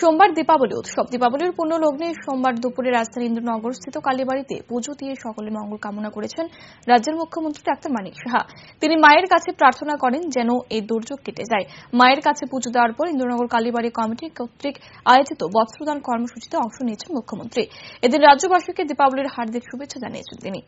সোমবার দীপাবলি উৎসব দীপাবলির পূর্ণ লগ্নে সোমবার দুপুরে রাজধানী ইন্দ্রনগর স্থিত কালীবাড়িতে পুজো দিয়ে সকলে মঙ্গল কামনা করেছেন রাজ্যের মুখ্যমন্ত্রী ডাক্তার মানিক সাহা তিনি মায়ের কাছে প্রার্থনা করেন যেন এই দুর্যোগ কেটে যায় মায়ের কাছে পুজো দেওয়ার পর ইন্দ্রনগর কালীবাড়ি কমিটি কর্তৃক আয়োজিত বস্ত্রদান কর্মসূচিতে অংশ নিয়েছেন মুখ্যমন্ত্রী এদিন রাজ্যবাসীকে দীপাবলির হার্দিক শুভেচ্ছা জানিয়েছেন তিনি